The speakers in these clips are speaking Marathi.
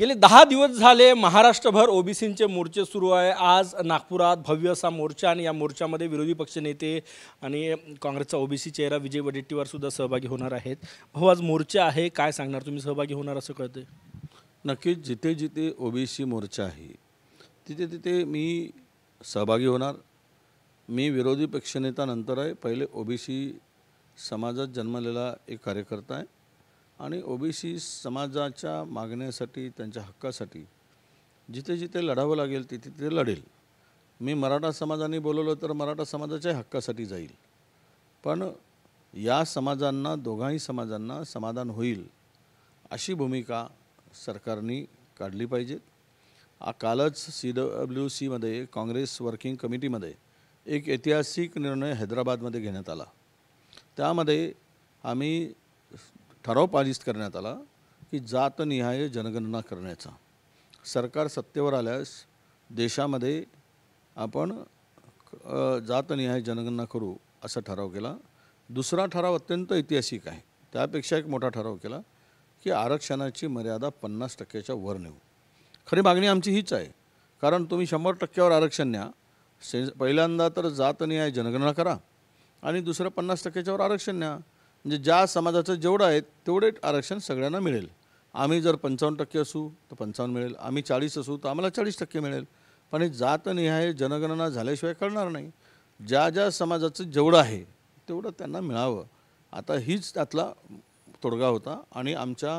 गेले दहा दिवस झाले महाराष्ट्रभर ओबीसींचे मोर्चे सुरू आहे आज नागपुरात भव्य असा मोर्चा आणि या मोर्चामध्ये विरोधी पक्षनेते आणि काँग्रेसचा ओबीसी चेहरा विजय वडेट्टीवार सुद्धा सहभागी होणार आहेत भाऊ आज मोर्चा आहे काय सांगणार तुम्ही सहभागी होणार असं कळते नक्कीच जिथे जिथे ओबीसी मोर्चा आहे तिथे तिथे मी सहभागी होणार मी विरोधी पक्षनेता नंतर आहे पहिले ओबीसी समाजात जन्मलेला एक कार्यकर्ता आहे आणि ओ बी सी समाजाच्या मागण्यासाठी त्यांच्या हक्कासाठी जिथे जिथे लढावं लागेल तिथे तिथे लढेल मी मराठा समाजाने बोलवलं तर मराठा समाजाच्या हक्कासाठी जाईल पण या समाजांना दोघाही समाजांना समाधान होईल अशी भूमिका सरकारने काढली पाहिजे कालच सी डब्ल्यू सीमध्ये काँग्रेस वर्किंग कमिटीमध्ये एक ऐतिहासिक निर्णय हैदराबादमध्ये घेण्यात आला त्यामध्ये आम्ही ठराव पारित करण्यात आला की जातनिहाय जनगणना करण्याचा सरकार सत्तेवर आल्यास देशामध्ये आपण जातनिहाय जनगणना करू असा ठराव केला दुसरा ठराव अत्यंत ऐतिहासिक आहे त्यापेक्षा एक मोठा ठराव केला की आरक्षणाची मर्यादा पन्नास टक्क्याच्या वर नेऊ खरी मागणी आमची हीच आहे कारण तुम्ही शंभर टक्क्यावर आरक्षण न्या से पहिल्यांदा तर जातनिहाय जनगणना करा आणि दुसरं पन्नास टक्क्याच्यावर आरक्षण न्या म्हणजे ज्या समाजाचं जेवढं आहे तेवढे आरक्षण सगळ्यांना मिळेल आम्ही जर पंचावन्न टक्के असू तर पंचावन्न मिळेल आम्ही चाळीस असू तर आम्हाला चाळीस टक्के मिळेल पण हे जातनिहाय जनगणना झाल्याशिवाय कळणार नाही ज्या ज्या समाजाचं जेवढं आहे तेवढं त्यांना मिळावं आता हीच त्यातला तोडगा होता आणि आमच्या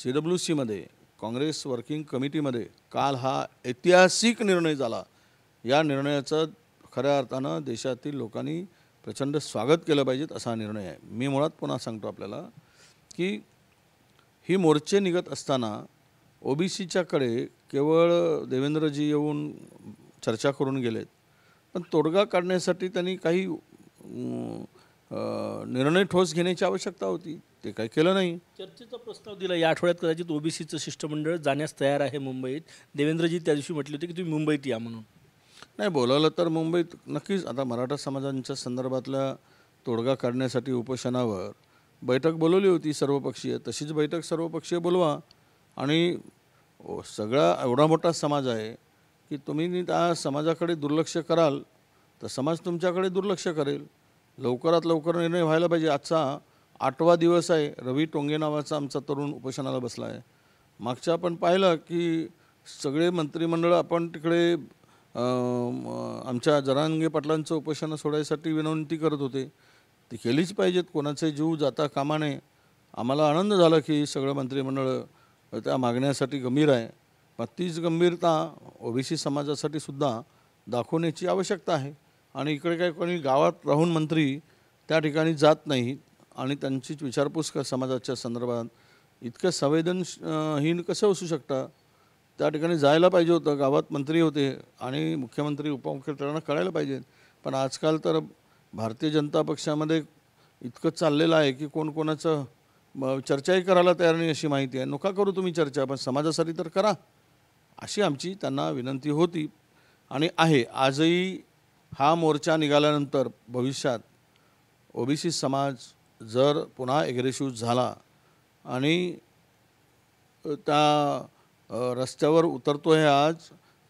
सी डब्ल्यू सीमध्ये काँग्रेस वर्किंग कमिटीमध्ये काल हा ऐतिहासिक निर्णय झाला या निर्णयाचं खऱ्या अर्थानं देशातील लोकांनी प्रचंड स्वागत केलं पाहिजेत असा निर्णय आहे मी मुळात पुन्हा सांगतो आपल्याला की ही मोर्चे निघत असताना ओबीसीच्याकडे केवळ देवेंद्रजी येऊन चर्चा करून गेलेत पण तोडगा काढण्यासाठी त्यांनी काही निर्णय ठोस घेण्याची आवश्यकता होती ते काही केलं नाही चर्चेचा प्रस्ताव दिला या आठवड्यात कदाचित ओबीसीचं शिष्टमंडळ जाण्यास तयार आहे मुंबईत देवेंद्रजी त्या दिवशी म्हटले होते की तुम्ही मुंबईत या म्हणून नाही बोलावलं तर मुंबईत नक्कीच आता मराठा समाजांच्या संदर्भातल्या तोडगा काढण्यासाठी उपोषणावर बैठक बोलवली होती सर्वपक्षीय तशीच बैठक सर्वपक्षीय बोलवा आणि सगळा एवढा मोठा समाज आहे की तुम्ही त्या समाजाकडे दुर्लक्ष कराल तर समाज तुमच्याकडे दुर्लक्ष करेल लवकरात लवकर निर्णय व्हायला पाहिजे आजचा आठवा दिवस आहे रवी टोंगे नावाचा आमचा तरुण उपोषणाला बसला आहे मागच्या आपण पाहिलं की सगळे मंत्रिमंडळ आपण तिकडे आमच्या जरांगे पाटलांचं उपोषण सोडायसाठी विनंती करत होते ती केलीच पाहिजेत कोणाचे जीव जाता कामा नये आम्हाला आनंद झाला की सगळं मंत्रिमंडळ त्या मागण्यासाठी गंभीर आहे पण तीच गंभीरता ओबीसी समाजासाठी सुद्धा दाखवण्याची आवश्यकता आहे आणि इकडे काय कोणी गावात राहून मंत्री त्या ठिकाणी जात नाहीत आणि त्यांचीच विचारपूस समाजाच्या संदर्भात इतकं संवेदनशील कसं असू शकतं त्या ठिकाणी जायला पाहिजे होतं गावात मंत्री होते आणि मुख्यमंत्री उपमुख्यमंत्र्यांना कळायला पाहिजे पण आजकाल तर भारतीय जनता पक्षामध्ये इतकं चाललेलं आहे की कोण कोणाचं चर्चाही करायला तयार नाही अशी माहिती आहे नका करू तुम्ही चर्चा पण समाजासाठी तर करा अशी आमची त्यांना विनंती होती आणि आहे आजही हा मोर्चा निघाल्यानंतर भविष्यात ओबीसी समाज जर पुन्हा एग्रेसिव्ह झाला आणि त्या रस्त्यावर उतरतो आहे आज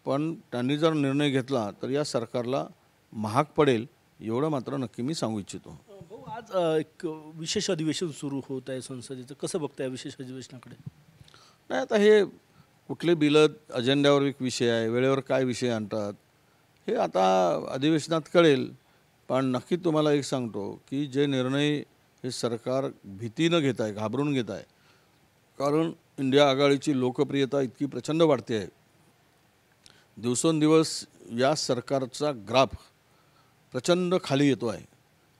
पण त्यांनी जर निर्णय घेतला तर या सरकारला महाग पडेल एवढं मात्र नक्की मी सांगू इच्छितो आज एक विशेष अधिवेशन सुरू होत आहे संसदेचं कसं बघताय विशेष अधिवेशनाकडे नाही आता हे कुठले बिलं अजेंड्यावर एक विषय आहे वेळेवर काय विषय आणतात हे आता अधिवेशनात कळेल पण नक्की तुम्हाला एक सांगतो की जे निर्णय हे सरकार भीतीनं घेत आहे घाबरून घेत आहे कारण इंडिया आघाडीची लोकप्रियता इतकी प्रचंड वाढते आहे दिवसेंदिवस या सरकारचा ग्राफ प्रचंड खाली येतो आहे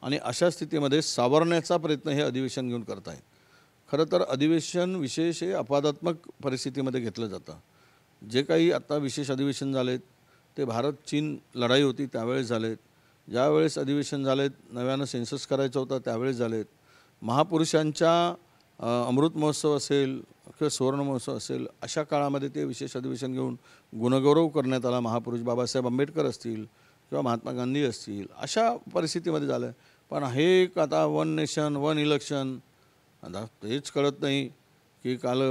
आणि अशा स्थितीमध्ये सावरण्याचा प्रयत्न हे अधिवेशन घेऊन करत आहे खरं तर अधिवेशन विशेष हे अपवादात्मक परिस्थितीमध्ये घेतलं जातं जे काही आत्ता विशेष अधिवेशन झालेत ते भारत चीन लढाई होती त्यावेळेस झालेत ज्यावेळेस अधिवेशन झालेत नव्यानं सेन्सस करायचा होता त्यावेळेस झालेत महापुरुषांच्या अमृत महोत्सव असेल किंवा सुवर्ण महोत्सव असेल अशा काळामध्ये ते विशेष अधिवेशन घेऊन गुणगौरव करण्यात आला महापुरुष बाबासाहेब आंबेडकर असतील किंवा महात्मा गांधी असतील अशा परिस्थितीमध्ये झालं पण हे आता वन नेशन वन इलेक्शन आता तेच कळत नाही की काल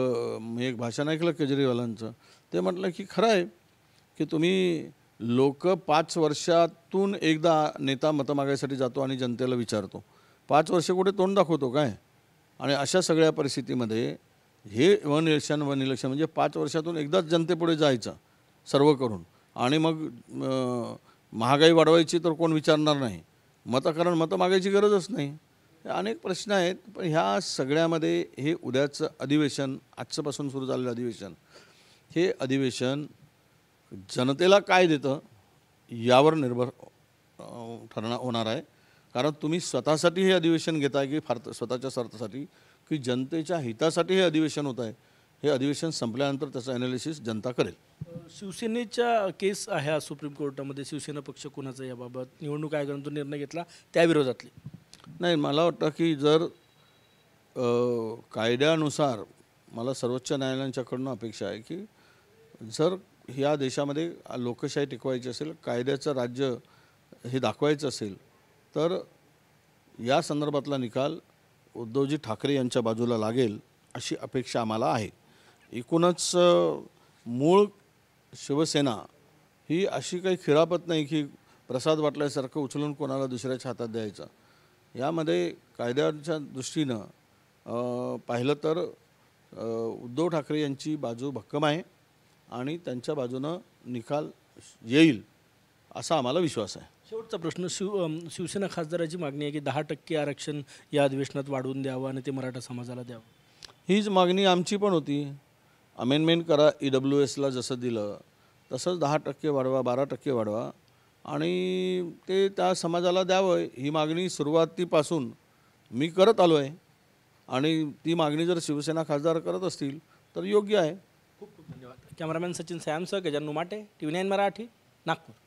मी एक भाषण ऐकलं केजरीवालांचं ते म्हटलं की खरं आहे की तुम्ही लोक पाच वर्षातून एकदा नेता मतमागायसाठी जातो आणि जनतेला विचारतो पाच वर्ष कुठे तोंड दाखवतो काय आणि अशा सगळ्या परिस्थितीमध्ये हे वन इलेक्शन वन इलेक्शन म्हणजे पाच वर्षातून एकदाच जनतेपुढे जायचं सर्व करून आणि मग महागाई वाढवायची तर कोण विचारणार नाही मतं कारण मतं मागायची गरजच नाही अनेक प्रश्न आहेत पण ह्या सगळ्यामध्ये हे उद्याचं अधिवेशन आजच्यापासून सुरू झालेलं अधिवेशन हे अधिवेशन जनतेला काय देतं यावर निर्भर ठरणार होणार आहे कारण तुम्ही स्वतःसाठी हे अधिवेशन घेताय की फार स्वतःच्या स्वार्थासाठी की जनतेच्या हितासाठी हे अधिवेशन होत आहे हे अधिवेशन संपल्यानंतर त्याचं ॲनालिसिस जनता करेल शिवसेनेच्या केस आहे सुप्रीम कोर्टामध्ये शिवसेना पक्ष कोणाचा याबाबत निवडणूक आयोगानं जो निर्णय घेतला त्याविरोधातली नाही मला वाटतं की जर कायद्यानुसार मला सर्वोच्च न्यायालयांच्याकडनं अपेक्षा आहे की जर ह्या देशामध्ये लोकशाही टिकवायची असेल कायद्याचं राज्य हे दाखवायचं असेल तर या संदर्भातला निकाल उद्धवजी ठाकरे यांच्या बाजूला लागेल अशी अपेक्षा आम्हाला आहे एकूणच मूळ शिवसेना ही अशी काही खिळापत नाही की प्रसाद वाटल्यासारखं उचलून कोणाला दुसऱ्याच्या हातात द्यायचं यामध्ये कायद्याच्या दृष्टीनं पाहिलं तर उद्धव ठाकरे यांची बाजू भक्कम आहे आणि त्यांच्या बाजूनं निकाल येईल असा आम्हाला विश्वास आहे शेवटचा प्रश्न शिव शिवसेना खासदाराची मागणी आहे की दहा टक्के आरक्षण या अधिवेशनात वाढवून द्यावं आणि ते मराठा समाजाला द्यावं हीच मागणी आमची पण होती अमेंडमेंट करा ई डब्ल्यू एसला जसं दिलं तसंच दहा टक्के वाढवा बारा टक्के वाढवा आणि ते त्या समाजाला द्यावं ही मागणी सुरुवातीपासून मी करत आलो आहे आणि ती मागणी जर शिवसेना खासदार करत असतील तर योग्य आहे खूप खूप धन्यवाद कॅमेरामॅन सचिन सॅमसह गजानू माटे T V nine Marathi Nagpur